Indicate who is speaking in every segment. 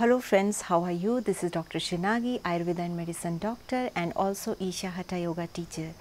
Speaker 1: Hello friends, how are you? This is Dr. Shinagi, Ayurveda and medicine doctor and also Isha Hatha yoga teacher.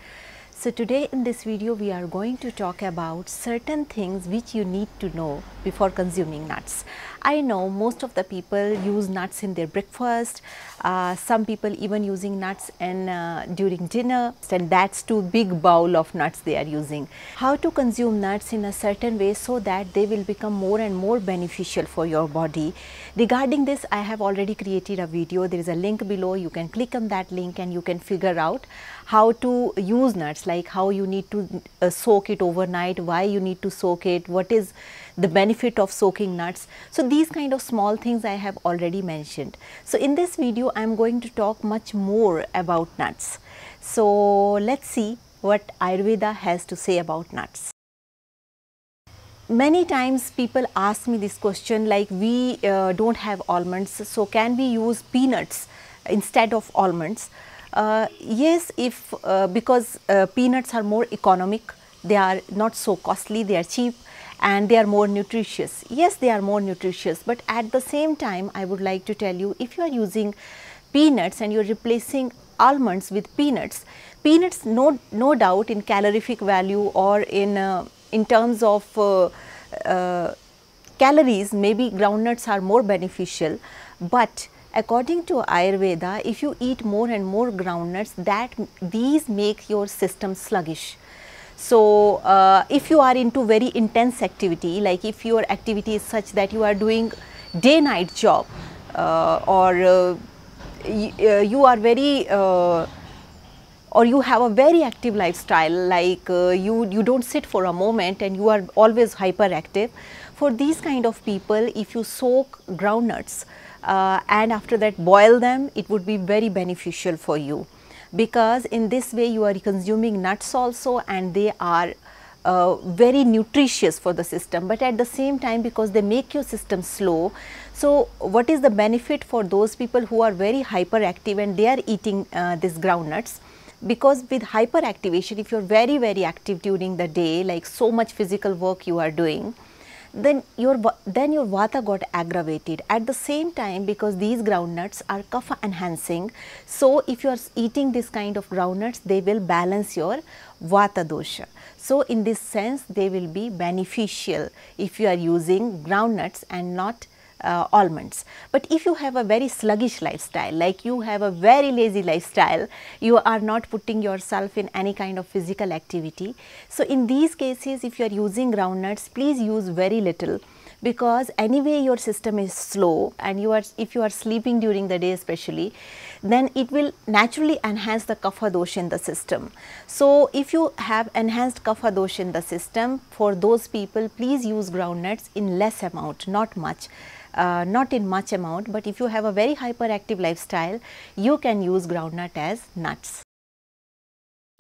Speaker 1: So today in this video we are going to talk about certain things which you need to know before consuming nuts. I know most of the people use nuts in their breakfast, uh, some people even using nuts and uh, during dinner and that's two big bowl of nuts they are using. How to consume nuts in a certain way so that they will become more and more beneficial for your body. Regarding this I have already created a video, there is a link below, you can click on that link and you can figure out how to use nuts, like how you need to uh, soak it overnight, why you need to soak it, what is the benefit of soaking nuts. So, these kind of small things I have already mentioned. So, in this video I am going to talk much more about nuts. So, let's see what Ayurveda has to say about nuts many times people ask me this question like we uh, don't have almonds so can we use peanuts instead of almonds uh, yes, if uh, because uh, peanuts are more economic, they are not so costly, they are cheap and they are more nutritious. Yes, they are more nutritious, but at the same time I would like to tell you if you are using peanuts and you are replacing almonds with peanuts, peanuts no, no doubt in calorific value or in, uh, in terms of uh, uh, calories maybe ground nuts are more beneficial, but according to Ayurveda, if you eat more and more groundnuts, that these make your system sluggish. So, uh, if you are into very intense activity, like if your activity is such that you are doing day-night job uh, or uh, uh you are very uh, or you have a very active lifestyle like uh, you you don't sit for a moment and you are always hyperactive for these kind of people if you soak groundnuts uh, and after that boil them, it would be very beneficial for you because in this way you are consuming nuts also and they are uh, very nutritious for the system but at the same time because they make your system slow. So, what is the benefit for those people who are very hyperactive and they are eating uh, these groundnuts? Because with hyperactivation if you are very very active during the day like so much physical work you are doing then your then your vata got aggravated at the same time because these groundnuts are kapha enhancing so if you are eating this kind of groundnuts they will balance your vata dosha so in this sense they will be beneficial if you are using groundnuts and not uh, almonds. But if you have a very sluggish lifestyle, like you have a very lazy lifestyle, you are not putting yourself in any kind of physical activity. So in these cases, if you are using groundnuts, please use very little because anyway your system is slow and you are if you are sleeping during the day especially then it will naturally enhance the kapha dosha in the system. So, if you have enhanced kapha dosha in the system for those people please use groundnuts in less amount not much. Uh, not in much amount, but if you have a very hyperactive lifestyle, you can use groundnut as nuts.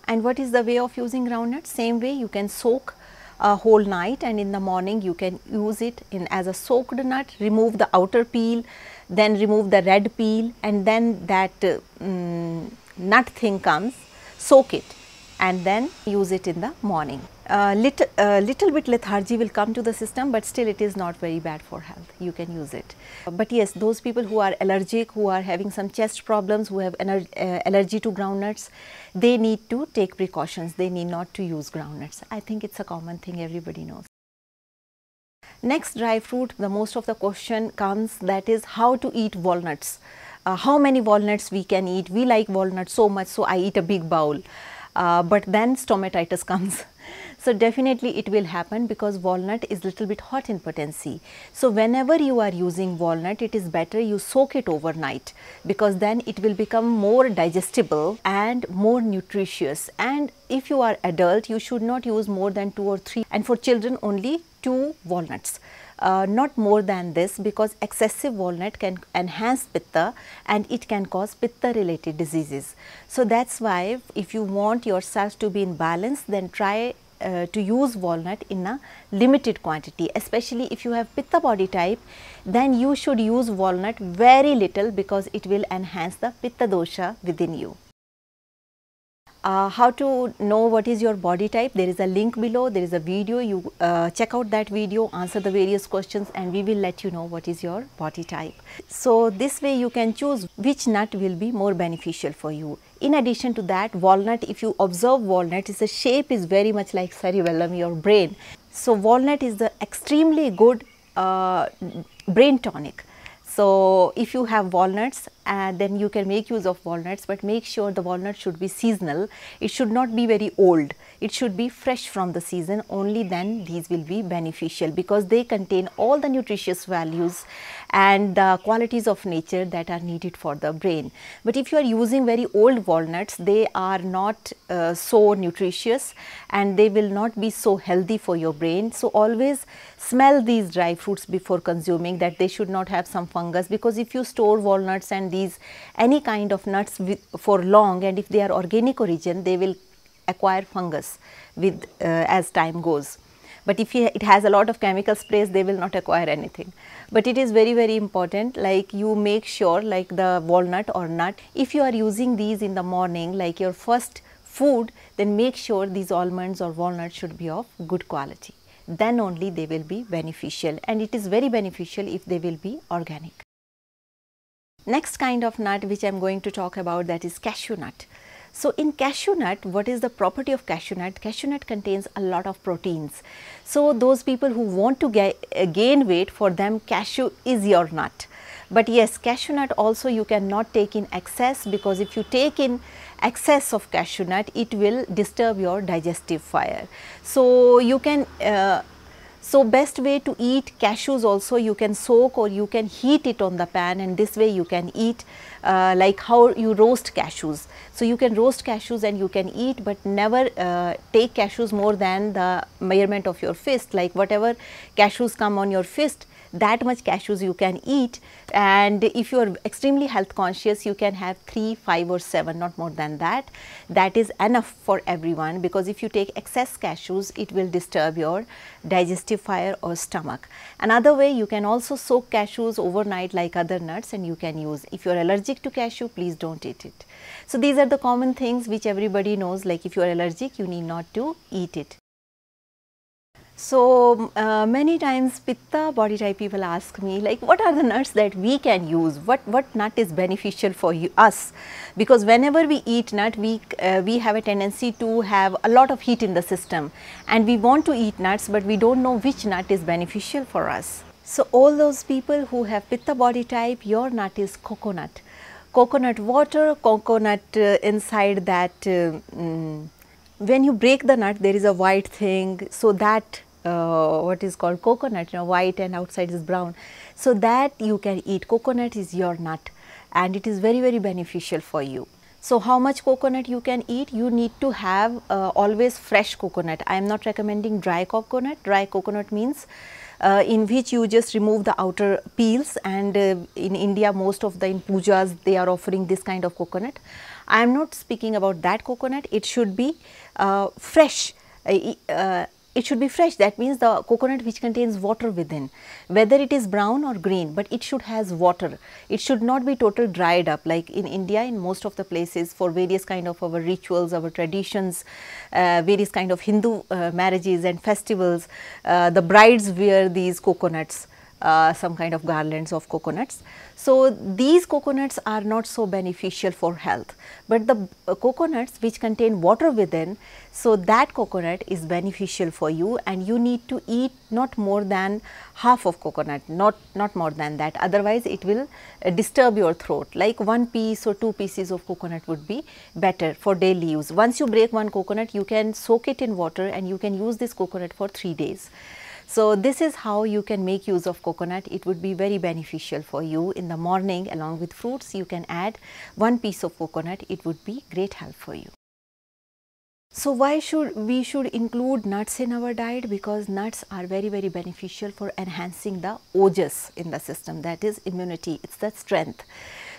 Speaker 1: And what is the way of using groundnut? Same way you can soak a whole night and in the morning you can use it in as a soaked nut, remove the outer peel, then remove the red peel and then that uh, um, nut thing comes, soak it and then use it in the morning. Uh, little, uh, little bit lethargy will come to the system but still it is not very bad for health, you can use it. But yes, those people who are allergic, who are having some chest problems, who have uh, allergy to groundnuts, they need to take precautions, they need not to use groundnuts. I think it's a common thing everybody knows. Next dry fruit, the most of the question comes that is how to eat walnuts. Uh, how many walnuts we can eat, we like walnuts so much so I eat a big bowl. Uh, but then stomatitis comes. so definitely it will happen because walnut is little bit hot in potency. So whenever you are using walnut, it is better you soak it overnight because then it will become more digestible and more nutritious. And if you are adult, you should not use more than two or three and for children only two walnuts uh, not more than this because excessive walnut can enhance pitta and it can cause pitta related diseases. So that's why if you want yourself to be in balance then try uh, to use walnut in a limited quantity especially if you have pitta body type then you should use walnut very little because it will enhance the pitta dosha within you. Uh, how to know what is your body type there is a link below there is a video you uh, check out that video answer the various questions and we will let you know what is your body type so this way you can choose which nut will be more beneficial for you in addition to that walnut if you observe walnut its shape is very much like cerebellum your brain so walnut is the extremely good uh, brain tonic so, if you have walnuts uh, then you can make use of walnuts but make sure the walnut should be seasonal. It should not be very old. It should be fresh from the season only then these will be beneficial because they contain all the nutritious values and the qualities of nature that are needed for the brain. But if you are using very old walnuts, they are not uh, so nutritious and they will not be so healthy for your brain. So always smell these dry fruits before consuming that they should not have some fungus because if you store walnuts and these any kind of nuts with, for long and if they are organic origin, they will acquire fungus with uh, as time goes. But if it has a lot of chemical sprays, they will not acquire anything. But it is very, very important, like you make sure like the walnut or nut, if you are using these in the morning, like your first food, then make sure these almonds or walnuts should be of good quality. Then only they will be beneficial and it is very beneficial if they will be organic. Next kind of nut which I am going to talk about that is cashew nut. So in cashew nut, what is the property of cashew nut? Cashew nut contains a lot of proteins. So those people who want to uh, gain weight, for them cashew is your nut. But yes, cashew nut also you cannot take in excess because if you take in excess of cashew nut, it will disturb your digestive fire. So you can uh, so best way to eat cashews also you can soak or you can heat it on the pan and this way you can eat uh, like how you roast cashews. So, you can roast cashews and you can eat, but never uh, take cashews more than the measurement of your fist. Like whatever cashews come on your fist, that much cashews you can eat and if you are extremely health conscious you can have 3 5 or 7 not more than that that is enough for everyone because if you take excess cashews it will disturb your digestive fire or stomach another way you can also soak cashews overnight like other nuts and you can use if you are allergic allergic to cashew, please don't eat it. So these are the common things which everybody knows like if you are allergic, you need not to eat it. So uh, many times pitta body type people ask me like what are the nuts that we can use, what, what nut is beneficial for you, us because whenever we eat nut we, uh, we have a tendency to have a lot of heat in the system and we want to eat nuts but we don't know which nut is beneficial for us. So all those people who have pitta body type, your nut is coconut coconut water, coconut uh, inside that uh, mm, when you break the nut there is a white thing so that uh, what is called coconut you know white and outside is brown so that you can eat coconut is your nut and it is very very beneficial for you so how much coconut you can eat you need to have uh, always fresh coconut i am not recommending dry coconut dry coconut means uh, in which you just remove the outer peels and uh, in India most of the in pujas they are offering this kind of coconut. I am not speaking about that coconut, it should be uh, fresh. Uh, uh, it should be fresh that means the coconut which contains water within whether it is brown or green but it should has water it should not be total dried up like in india in most of the places for various kind of our rituals our traditions uh, various kind of hindu uh, marriages and festivals uh, the brides wear these coconuts uh, some kind of garlands of coconuts. So, these coconuts are not so beneficial for health, but the uh, coconuts which contain water within, so that coconut is beneficial for you and you need to eat not more than half of coconut, not, not more than that, otherwise it will uh, disturb your throat like one piece or two pieces of coconut would be better for daily use. Once you break one coconut, you can soak it in water and you can use this coconut for 3 days. So this is how you can make use of coconut. It would be very beneficial for you in the morning along with fruits you can add one piece of coconut. It would be great help for you. So why should we should include nuts in our diet because nuts are very very beneficial for enhancing the ojas in the system that is immunity it's the strength.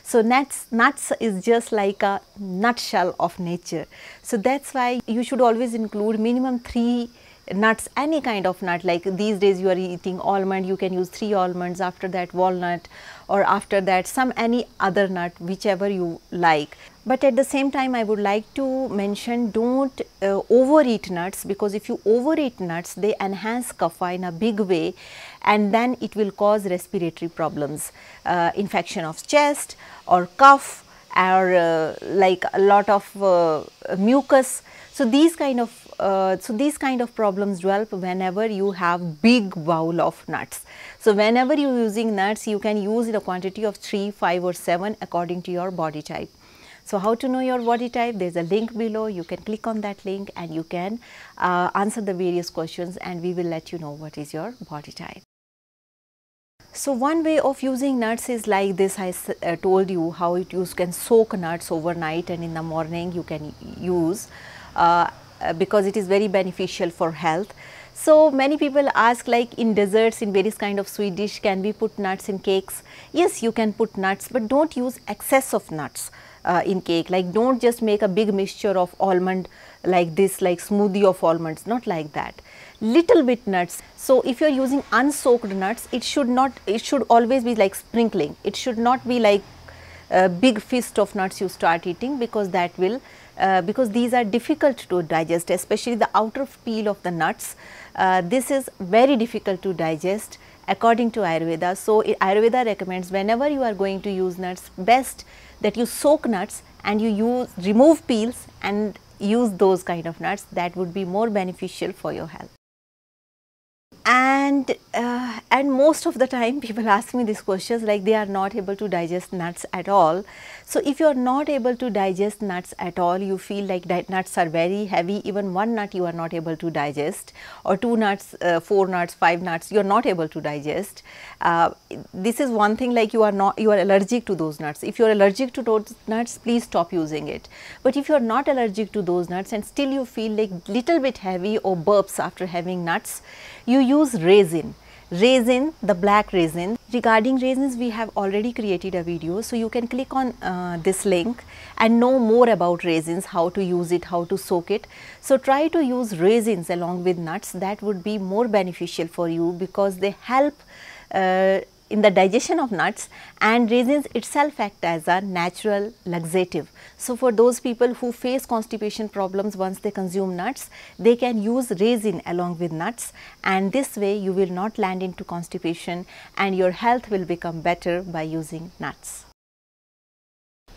Speaker 1: So nuts nuts is just like a nutshell of nature. So that's why you should always include minimum 3 nuts, any kind of nut, like these days you are eating almond, you can use three almonds, after that walnut or after that some any other nut, whichever you like. But at the same time, I would like to mention don't uh, overeat nuts because if you overeat nuts, they enhance kapha in a big way and then it will cause respiratory problems, uh, infection of chest or cough or uh, like a lot of uh, mucus. So, these kind of uh, so these kind of problems develop whenever you have big bowl of nuts. So whenever you're using nuts, you can use in a quantity of 3, 5 or 7 according to your body type. So how to know your body type? There's a link below. You can click on that link and you can uh, answer the various questions and we will let you know what is your body type. So one way of using nuts is like this I uh, told you how you can soak nuts overnight and in the morning you can use uh, uh, because it is very beneficial for health. So many people ask like in desserts, in various kind of sweet dish, can we put nuts in cakes? Yes, you can put nuts, but don't use excess of nuts uh, in cake. Like don't just make a big mixture of almond like this, like smoothie of almonds, not like that. Little bit nuts. So if you are using unsoaked nuts, it should not, it should always be like sprinkling. It should not be like a uh, big fist of nuts you start eating because that will uh, because these are difficult to digest especially the outer peel of the nuts. Uh, this is very difficult to digest according to Ayurveda. So, Ayurveda recommends whenever you are going to use nuts best that you soak nuts and you use remove peels and use those kind of nuts that would be more beneficial for your health and uh, and most of the time people ask me these questions like they are not able to digest nuts at all so if you are not able to digest nuts at all, you feel like nuts are very heavy, even one nut you are not able to digest or two nuts, uh, four nuts, five nuts, you are not able to digest. Uh, this is one thing like you are not, you are allergic to those nuts. If you are allergic to those nuts, please stop using it. But if you are not allergic to those nuts and still you feel like little bit heavy or burps after having nuts, you use raisin raisin the black raisin Regarding raisins, we have already created a video. So you can click on uh, this link and know more about raisins, how to use it, how to soak it. So try to use raisins along with nuts. That would be more beneficial for you because they help uh, in the digestion of nuts and raisins itself act as a natural laxative. So, for those people who face constipation problems once they consume nuts, they can use raisin along with nuts and this way you will not land into constipation and your health will become better by using nuts.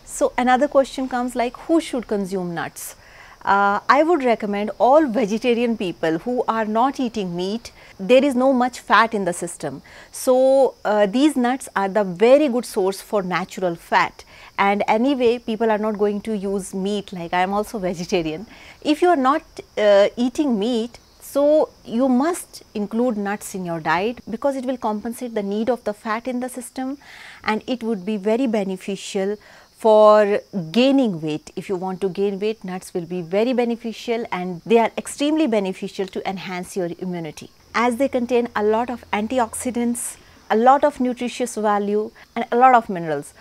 Speaker 1: So, another question comes like who should consume nuts? uh, I would recommend all vegetarian people who are not eating meat, there is no much fat in the system. So uh, these nuts are the very good source for natural fat and anyway people are not going to use meat like I am also vegetarian. If you are not uh, eating meat, so you must include nuts in your diet because it will compensate the need of the fat in the system and it would be very beneficial for gaining weight. If you want to gain weight, nuts will be very beneficial and they are extremely beneficial to enhance your immunity. As they contain a lot of antioxidants, a lot of nutritious value and a lot of minerals.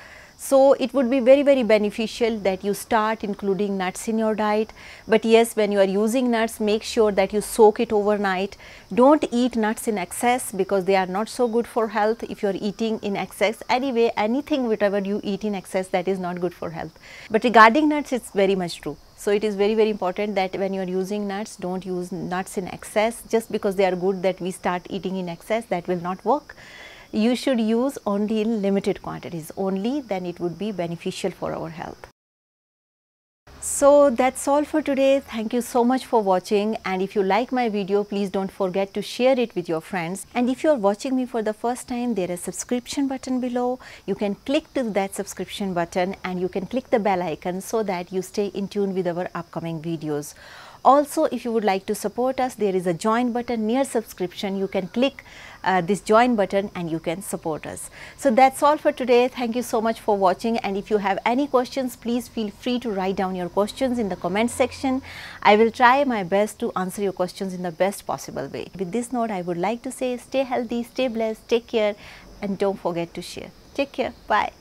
Speaker 1: So, it would be very very beneficial that you start including nuts in your diet, but yes when you are using nuts make sure that you soak it overnight. Don't eat nuts in excess because they are not so good for health if you are eating in excess. Anyway anything whatever you eat in excess that is not good for health. But regarding nuts it's very much true. So it is very very important that when you are using nuts don't use nuts in excess just because they are good that we start eating in excess that will not work you should use only in limited quantities, only then it would be beneficial for our health. So that's all for today. Thank you so much for watching and if you like my video, please don't forget to share it with your friends. And if you are watching me for the first time, there is a subscription button below. You can click to that subscription button and you can click the bell icon so that you stay in tune with our upcoming videos. Also, if you would like to support us, there is a join button near subscription. You can click uh, this join button and you can support us. So that's all for today. Thank you so much for watching and if you have any questions, please feel free to write down your questions in the comment section. I will try my best to answer your questions in the best possible way. With this note, I would like to say stay healthy, stay blessed, take care and don't forget to share. Take care. Bye.